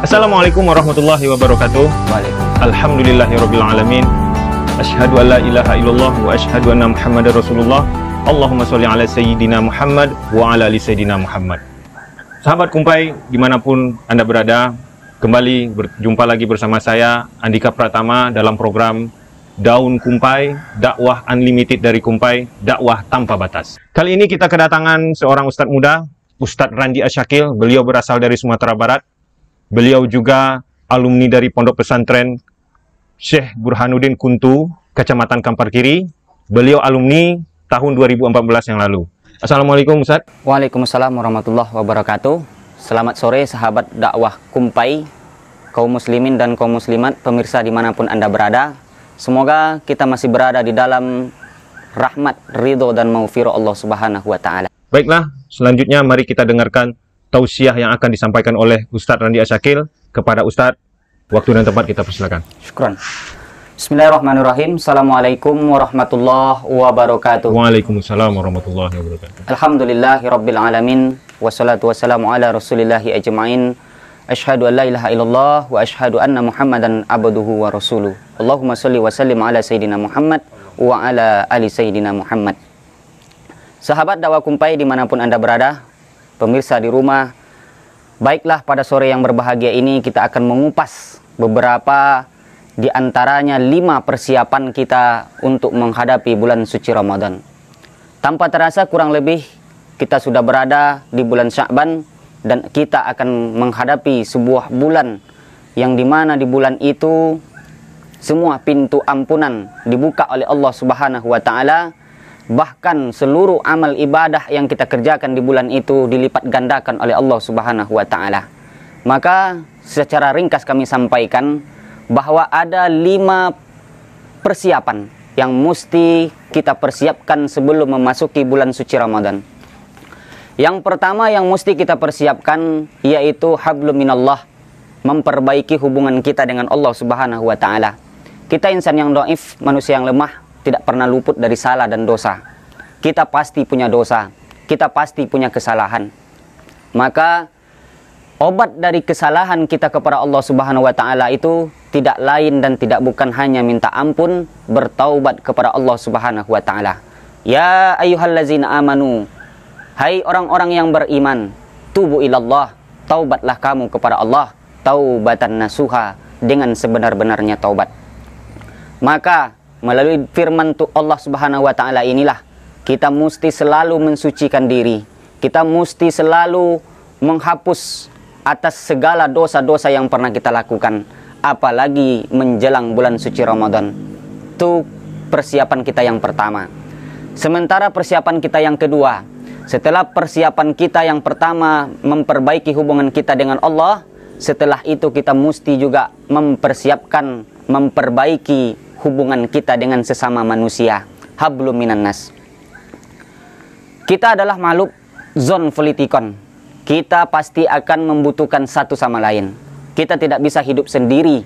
Assalamualaikum warahmatullahi wabarakatuh. Waalaikumsalam. Alhamdulillahirabbil alamin. Asyhadu an la ilaha illallah wa asyhadu anna Muhammadar Rasulullah. Allahumma sholli ala sayyidina Muhammad wa ala ali sayyidina Muhammad. Sahabat Kumpai dimanapun Anda berada, kembali berjumpa lagi bersama saya Andika Pratama dalam program Daun Kumpai, dakwah unlimited dari Kumpai, dakwah tanpa batas. Kali ini kita kedatangan seorang ustadz muda, Ustaz Randi Asyakil, beliau berasal dari Sumatera Barat, Beliau juga alumni dari Pondok Pesantren Syekh Burhanuddin Kuntu, Kecamatan Kampar Kiri. Beliau alumni tahun 2014 yang lalu. Assalamualaikum Ustaz. Waalaikumsalam warahmatullahi wabarakatuh. Selamat sore sahabat dakwah Kumpai, kaum muslimin dan kaum muslimat, pemirsa dimanapun Anda berada. Semoga kita masih berada di dalam rahmat, ridho, dan maufiro Allah Subhanahu wa Ta'ala. Baiklah, selanjutnya mari kita dengarkan tausiah yang akan disampaikan oleh Ustadz Randi Asyakil kepada Ustadz. Waktu dan tempat kita persilakan. Syukran. Bismillahirrahmanirrahim. Assalamualaikum warahmatullahi wabarakatuh. Waalaikumsalam warahmatullahi wabarakatuh. Alhamdulillahirrabbilalamin. Wassalatu wassalamu ala rasulillahi ajma'in. Ashadu an la ilaha illallah wa ashadu anna muhammadan abaduhu wa rasuluh. Allahumma salli wa sallim ala sayyidina Muhammad wa ala ali sayyidina Muhammad. Sahabat dakwah kumpai dimanapun Anda berada, pemirsa di rumah. Baiklah pada sore yang berbahagia ini kita akan mengupas beberapa di antaranya 5 persiapan kita untuk menghadapi bulan suci Ramadan. Tanpa terasa kurang lebih kita sudah berada di bulan Syakban dan kita akan menghadapi sebuah bulan yang di mana di bulan itu semua pintu ampunan dibuka oleh Allah Subhanahu wa taala bahkan seluruh amal ibadah yang kita kerjakan di bulan itu dilipat gandakan oleh Allah Subhanahu wa taala. Maka secara ringkas kami sampaikan bahwa ada lima persiapan yang mesti kita persiapkan sebelum memasuki bulan suci Ramadan. Yang pertama yang mesti kita persiapkan yaitu hablum minallah, memperbaiki hubungan kita dengan Allah Subhanahu wa taala. Kita insan yang doif, manusia yang lemah, tidak pernah luput dari salah dan dosa. Kita pasti punya dosa, kita pasti punya kesalahan. Maka obat dari kesalahan kita kepada Allah Subhanahu wa taala itu tidak lain dan tidak bukan hanya minta ampun, bertaubat kepada Allah Subhanahu wa taala. Ya ayyuhallazina amanu, hai orang-orang yang beriman, tubu ilallah, taubatlah kamu kepada Allah, taubatan nasuha dengan sebenar-benarnya taubat. Maka melalui firman Allah Subhanahu wa taala inilah kita mesti selalu mensucikan diri. Kita mesti selalu menghapus atas segala dosa-dosa yang pernah kita lakukan, apalagi menjelang bulan suci Ramadan. Itu persiapan kita yang pertama. Sementara persiapan kita yang kedua, setelah persiapan kita yang pertama memperbaiki hubungan kita dengan Allah, setelah itu kita mesti juga mempersiapkan, memperbaiki hubungan kita dengan sesama manusia. Hablum minan nas. Kita adalah makhluk zon politikon. Kita pasti akan membutuhkan satu sama lain. Kita tidak bisa hidup sendiri.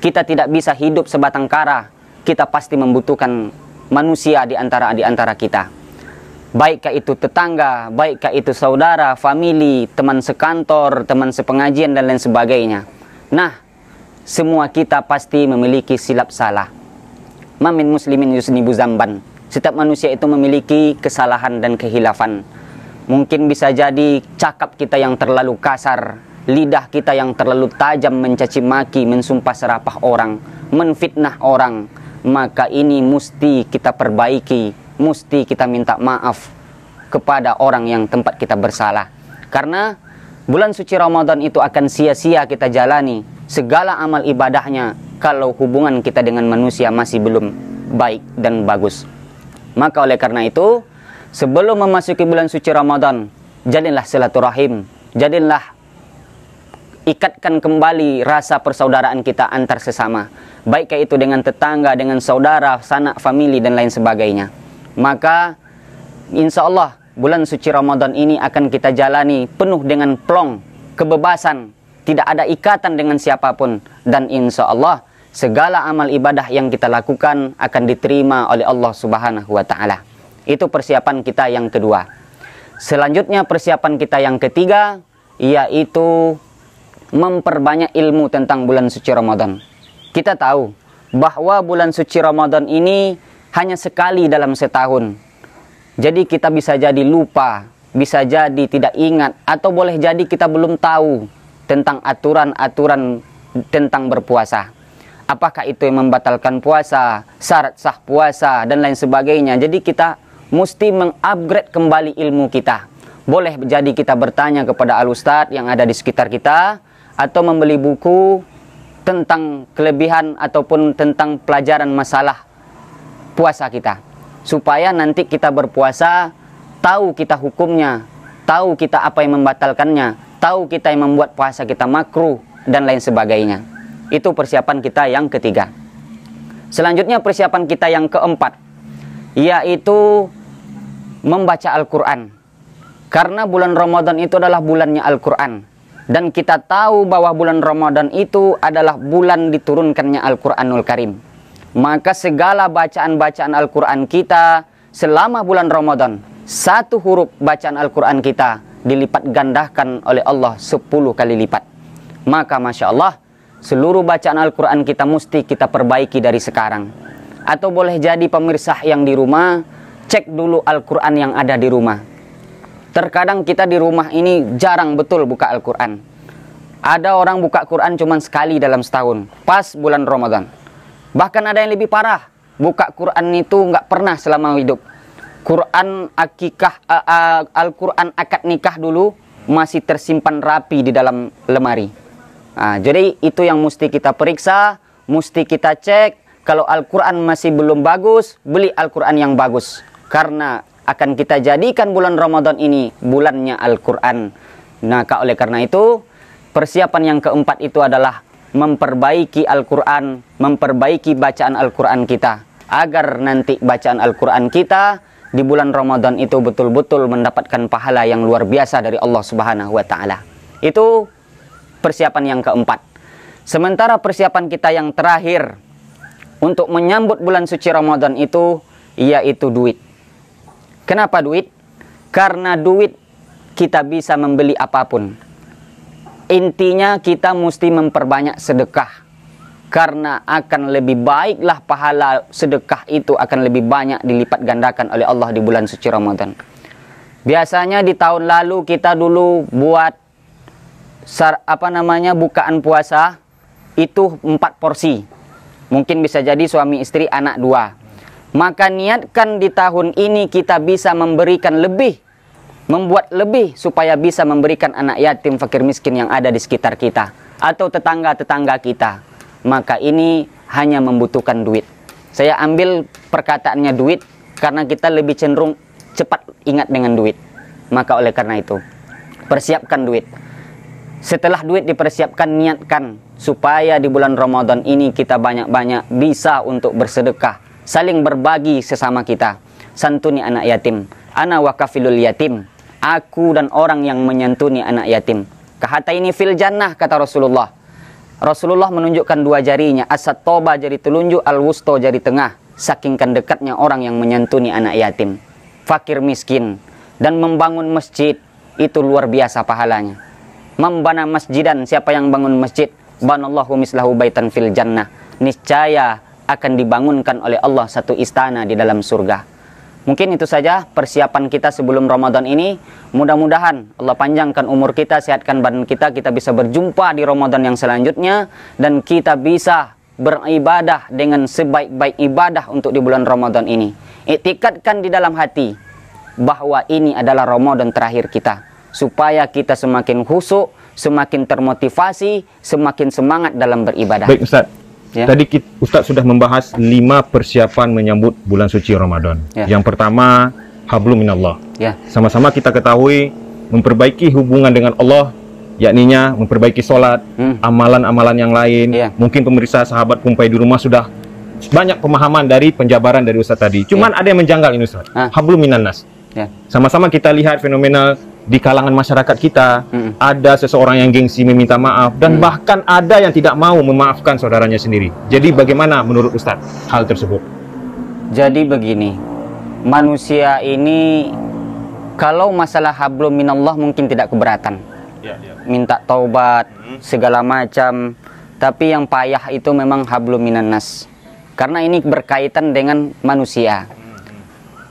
Kita tidak bisa hidup sebatang kara. Kita pasti membutuhkan manusia di antara di antara kita. Baikkah itu tetangga, baikkah itu saudara, famili, teman sekantor, teman sepengajian dan lain sebagainya. Nah, semua kita pasti memiliki silap salah. Mamin muslimin yusnibu zamban. Setiap manusia itu memiliki kesalahan dan kehilafan. Mungkin bisa jadi cakap kita yang terlalu kasar, lidah kita yang terlalu tajam mencaci maki, mensumpah serapah orang, menfitnah orang. Maka ini mesti kita perbaiki, mesti kita minta maaf kepada orang yang tempat kita bersalah. Karena bulan suci Ramadan itu akan sia-sia kita jalani segala amal ibadahnya kalau hubungan kita dengan manusia masih belum baik dan bagus. Maka oleh karena itu, sebelum memasuki bulan suci Ramadan, jadilah silaturahim, jadilah ikatkan kembali rasa persaudaraan kita antar sesama, Baik itu dengan tetangga, dengan saudara, sanak, famili dan lain sebagainya. Maka insya Allah bulan suci Ramadan ini akan kita jalani penuh dengan plong, kebebasan, tidak ada ikatan dengan siapapun dan insya Allah segala amal ibadah yang kita lakukan akan diterima oleh Allah Subhanahu wa taala. Itu persiapan kita yang kedua. Selanjutnya persiapan kita yang ketiga yaitu memperbanyak ilmu tentang bulan suci Ramadan. Kita tahu bahwa bulan suci Ramadan ini hanya sekali dalam setahun. Jadi kita bisa jadi lupa, bisa jadi tidak ingat atau boleh jadi kita belum tahu tentang aturan-aturan tentang berpuasa. Apakah itu yang membatalkan puasa, syarat sah puasa, dan lain sebagainya. Jadi kita mesti mengupgrade kembali ilmu kita. Boleh jadi kita bertanya kepada alustad yang ada di sekitar kita, atau membeli buku tentang kelebihan ataupun tentang pelajaran masalah puasa kita. Supaya nanti kita berpuasa, tahu kita hukumnya, tahu kita apa yang membatalkannya, tahu kita yang membuat puasa kita makruh dan lain sebagainya. Itu persiapan kita yang ketiga. Selanjutnya persiapan kita yang keempat yaitu membaca Al-Qur'an. Karena bulan Ramadan itu adalah bulannya Al-Qur'an dan kita tahu bahwa bulan Ramadan itu adalah bulan diturunkannya Al-Qur'anul Karim. Maka segala bacaan-bacaan Al-Qur'an kita selama bulan Ramadan, satu huruf bacaan Al-Qur'an kita dilipat gandahkan oleh Allah 10 kali lipat. Maka Masya Allah, seluruh bacaan Al-Quran kita mesti kita perbaiki dari sekarang. Atau boleh jadi pemirsa yang di rumah, cek dulu Al-Quran yang ada di rumah. Terkadang kita di rumah ini jarang betul buka Al-Quran. Ada orang buka Quran cuma sekali dalam setahun, pas bulan Ramadan. Bahkan ada yang lebih parah, buka Quran itu nggak pernah selama hidup Quran akikah uh, uh, Al-Quran akad nikah dulu masih tersimpan rapi di dalam lemari. Nah, jadi itu yang mesti kita periksa, mesti kita cek. Kalau Al-Quran masih belum bagus, beli Al-Quran yang bagus. Karena akan kita jadikan bulan Ramadan ini bulannya Al-Quran. Nah, oleh karena itu, persiapan yang keempat itu adalah memperbaiki Al-Quran, memperbaiki bacaan Al-Quran kita. Agar nanti bacaan Al-Quran kita di bulan Ramadan itu betul-betul mendapatkan pahala yang luar biasa dari Allah Subhanahu wa taala. Itu persiapan yang keempat. Sementara persiapan kita yang terakhir untuk menyambut bulan suci Ramadan itu yaitu duit. Kenapa duit? Karena duit kita bisa membeli apapun. Intinya kita mesti memperbanyak sedekah karena akan lebih baiklah pahala sedekah itu akan lebih banyak dilipat gandakan oleh Allah di bulan suci Ramadan. Biasanya di tahun lalu kita dulu buat sar, apa namanya bukaan puasa itu empat porsi. Mungkin bisa jadi suami istri anak dua. Maka niatkan di tahun ini kita bisa memberikan lebih membuat lebih supaya bisa memberikan anak yatim fakir miskin yang ada di sekitar kita atau tetangga-tetangga kita maka ini hanya membutuhkan duit. Saya ambil perkataannya duit karena kita lebih cenderung cepat ingat dengan duit. Maka oleh karena itu, persiapkan duit. Setelah duit dipersiapkan, niatkan supaya di bulan Ramadan ini kita banyak-banyak bisa untuk bersedekah, saling berbagi sesama kita. Santuni anak yatim, ana wakafilul yatim, aku dan orang yang menyantuni anak yatim. Kehata ini fil jannah kata Rasulullah Rasulullah menunjukkan dua jarinya, asad toba jari telunjuk, al-wusto jari tengah, saking kan dekatnya orang yang menyantuni anak yatim, fakir miskin, dan membangun masjid, itu luar biasa pahalanya. Membana masjidan, siapa yang bangun masjid, banallahu mislahu baitan fil jannah, niscaya akan dibangunkan oleh Allah satu istana di dalam surga. Mungkin itu saja persiapan kita sebelum Ramadan ini. Mudah-mudahan Allah panjangkan umur kita, sehatkan badan kita, kita bisa berjumpa di Ramadan yang selanjutnya dan kita bisa beribadah dengan sebaik-baik ibadah untuk di bulan Ramadan ini. Iktikadkan di dalam hati bahwa ini adalah Ramadan terakhir kita supaya kita semakin khusyuk, semakin termotivasi, semakin semangat dalam beribadah. Baik Ustaz, Yeah. Tadi kita, Ustadz sudah membahas lima persiapan menyambut bulan suci Ramadan. Yeah. Yang pertama, hablum minallah. Yeah. Sama-sama kita ketahui memperbaiki hubungan dengan Allah, yakninya memperbaiki sholat, hmm. amalan-amalan yang lain. Yeah. Mungkin pemirsa sahabat kumpai di rumah sudah banyak pemahaman dari penjabaran dari Ustadz tadi. Cuman yeah. ada yang menjanggal ini Ustadz. Ah. Hablum minannas. Ya. Sama-sama kita lihat fenomenal di kalangan masyarakat kita hmm. ada seseorang yang gengsi meminta maaf dan hmm. bahkan ada yang tidak mau memaafkan saudaranya sendiri. Jadi bagaimana menurut Ustadz hal tersebut? Jadi begini, manusia ini kalau masalah hablum minallah mungkin tidak keberatan. Ya, ya. Minta taubat hmm. segala macam, tapi yang payah itu memang hablum minannas. Karena ini berkaitan dengan manusia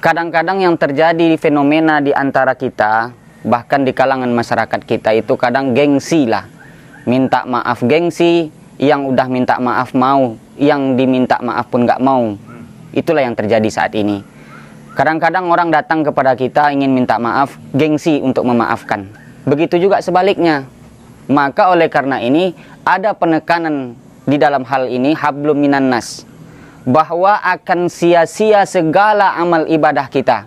kadang-kadang yang terjadi fenomena di antara kita bahkan di kalangan masyarakat kita itu kadang gengsi lah minta maaf gengsi yang udah minta maaf mau yang diminta maaf pun gak mau itulah yang terjadi saat ini kadang-kadang orang datang kepada kita ingin minta maaf gengsi untuk memaafkan begitu juga sebaliknya maka oleh karena ini ada penekanan di dalam hal ini hablum minan nas bahwa akan sia-sia segala amal ibadah kita.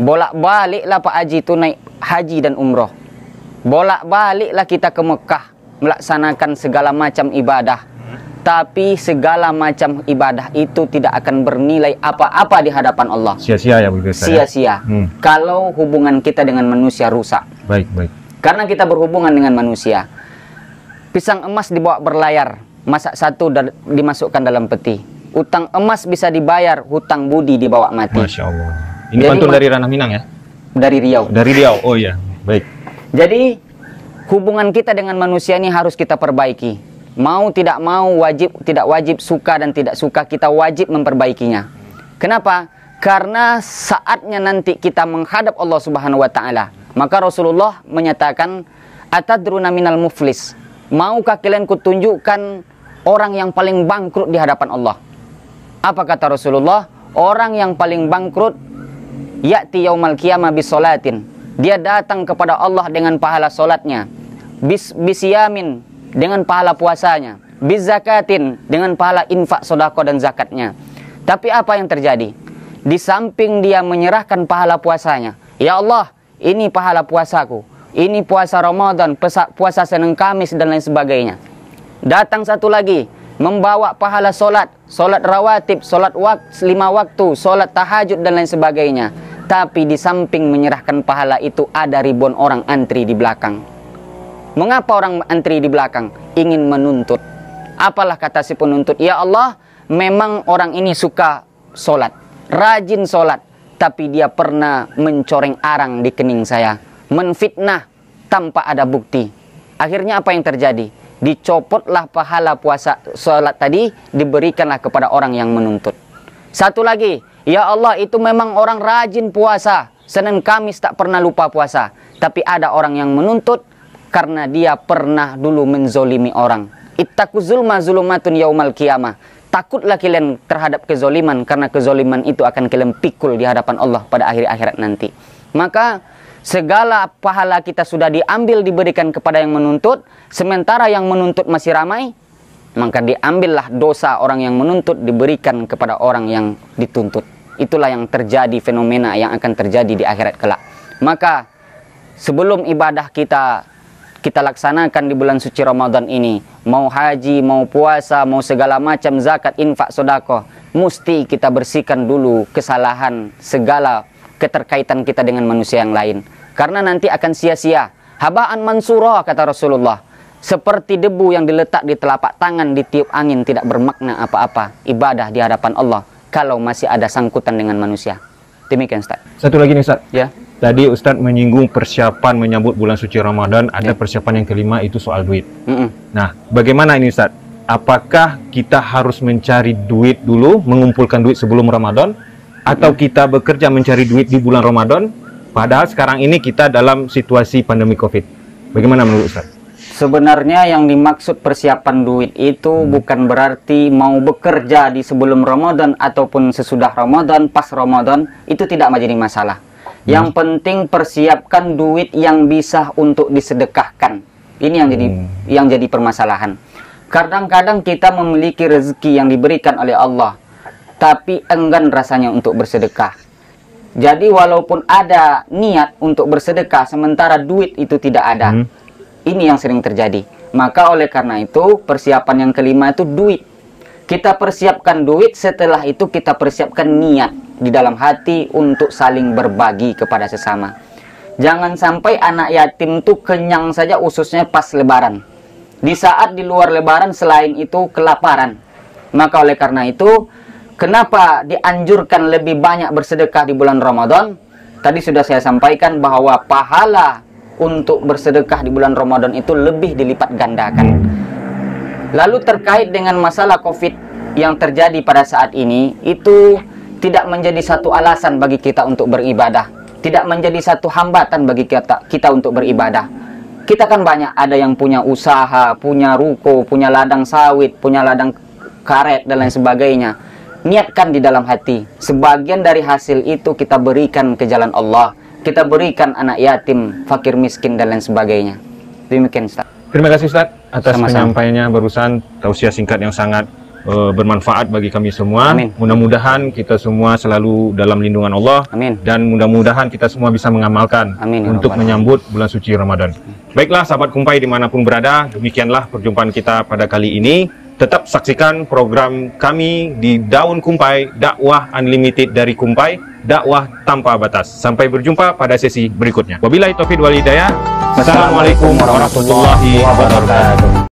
Bolak-baliklah Pak Haji itu naik haji dan umroh. Bolak-baliklah kita ke Mekah melaksanakan segala macam ibadah. Tapi segala macam ibadah itu tidak akan bernilai apa-apa di hadapan Allah. Sia-sia ya begitu. Ya? Sia-sia. Hmm. Kalau hubungan kita dengan manusia rusak. Baik, baik. Karena kita berhubungan dengan manusia. Pisang emas dibawa berlayar, masak satu dan dimasukkan dalam peti Utang emas bisa dibayar, hutang budi dibawa mati. Masya Allah. Ini Jadi, pantun dari ranah Minang ya? Dari Riau. Dari Riau, oh iya. Baik. Jadi, hubungan kita dengan manusia ini harus kita perbaiki. Mau tidak mau, wajib tidak wajib, suka dan tidak suka, kita wajib memperbaikinya. Kenapa? Karena saatnya nanti kita menghadap Allah Subhanahu wa taala. Maka Rasulullah menyatakan atadruna minal muflis. Maukah kalian kutunjukkan orang yang paling bangkrut di hadapan Allah? Apa kata Rasulullah? Orang yang paling bangkrut yakti yaumal qiyamah bisolatin. Dia datang kepada Allah dengan pahala solatnya. Bis, bisiyamin dengan pahala puasanya. Bizakatin dengan pahala infak sodako dan zakatnya. Tapi apa yang terjadi? Di samping dia menyerahkan pahala puasanya. Ya Allah, ini pahala puasaku. Ini puasa Ramadan, puasa Senin Kamis dan lain sebagainya. Datang satu lagi, membawa pahala solat, solat rawatib, solat wak lima waktu, solat tahajud dan lain sebagainya. Tapi di samping menyerahkan pahala itu ada ribuan orang antri di belakang. Mengapa orang antri di belakang? Ingin menuntut. Apalah kata si penuntut? Ya Allah, memang orang ini suka solat, rajin solat. Tapi dia pernah mencoreng arang di kening saya. Menfitnah tanpa ada bukti. Akhirnya apa yang terjadi? dicopotlah pahala puasa salat tadi diberikanlah kepada orang yang menuntut. Satu lagi, ya Allah itu memang orang rajin puasa. Senin Kamis tak pernah lupa puasa, tapi ada orang yang menuntut karena dia pernah dulu menzolimi orang. Ittaku zulma zulumatun yaumal kiamah. Takutlah kalian terhadap kezoliman karena kezoliman itu akan kalian pikul di hadapan Allah pada akhir akhirat nanti. Maka segala pahala kita sudah diambil diberikan kepada yang menuntut, sementara yang menuntut masih ramai, maka diambillah dosa orang yang menuntut diberikan kepada orang yang dituntut. Itulah yang terjadi fenomena yang akan terjadi di akhirat kelak. Maka sebelum ibadah kita kita laksanakan di bulan suci Ramadan ini mau haji, mau puasa, mau segala macam zakat, infak, sodako mesti kita bersihkan dulu kesalahan segala keterkaitan kita dengan manusia yang lain. Karena nanti akan sia-sia. Habaan mansura kata Rasulullah. Seperti debu yang diletak di telapak tangan ditiup angin tidak bermakna apa-apa. Ibadah di hadapan Allah kalau masih ada sangkutan dengan manusia. Demikian Ustaz. Satu lagi nih Ustaz. Ya. Tadi Ustadz menyinggung persiapan menyambut bulan suci Ramadan, ada ya. persiapan yang kelima itu soal duit. Mm -mm. Nah, bagaimana ini Ustadz? Apakah kita harus mencari duit dulu, mengumpulkan duit sebelum Ramadan, atau iya. kita bekerja mencari duit di bulan Ramadan padahal sekarang ini kita dalam situasi pandemi Covid. Bagaimana menurut Ustaz? Sebenarnya yang dimaksud persiapan duit itu hmm. bukan berarti mau bekerja di sebelum Ramadan ataupun sesudah Ramadan, pas Ramadan, itu tidak menjadi masalah. Hmm. Yang penting persiapkan duit yang bisa untuk disedekahkan. Ini yang jadi hmm. yang jadi permasalahan. Kadang-kadang kita memiliki rezeki yang diberikan oleh Allah, tapi enggan rasanya untuk bersedekah. Jadi walaupun ada niat untuk bersedekah sementara duit itu tidak ada. Hmm. Ini yang sering terjadi. Maka oleh karena itu persiapan yang kelima itu duit. Kita persiapkan duit setelah itu kita persiapkan niat di dalam hati untuk saling berbagi kepada sesama. Jangan sampai anak yatim itu kenyang saja ususnya pas lebaran. Di saat di luar lebaran selain itu kelaparan. Maka oleh karena itu Kenapa dianjurkan lebih banyak bersedekah di bulan Ramadan? Tadi sudah saya sampaikan bahwa pahala untuk bersedekah di bulan Ramadan itu lebih dilipat gandakan. Lalu terkait dengan masalah Covid yang terjadi pada saat ini, itu tidak menjadi satu alasan bagi kita untuk beribadah, tidak menjadi satu hambatan bagi kita kita untuk beribadah. Kita kan banyak ada yang punya usaha, punya ruko, punya ladang sawit, punya ladang karet dan lain sebagainya niatkan di dalam hati. Sebagian dari hasil itu kita berikan ke jalan Allah. Kita berikan anak yatim, fakir miskin, dan lain sebagainya. Demikian, Ustaz. Terima kasih, Ustaz, atas Sama -sama. penyampaiannya barusan. Tausiah singkat yang sangat uh, bermanfaat bagi kami semua. Mudah-mudahan kita semua selalu dalam lindungan Allah. Amin. Dan mudah-mudahan kita semua bisa mengamalkan Amin, ya untuk menyambut bulan suci Ramadan. Baiklah, sahabat kumpai dimanapun berada, demikianlah perjumpaan kita pada kali ini. Tetap saksikan program kami di Daun Kumpai, dakwah unlimited dari Kumpai, dakwah tanpa batas. Sampai berjumpa pada sesi berikutnya. Wabillahi taufiq wal hidayah. Assalamualaikum warahmatullahi wabarakatuh.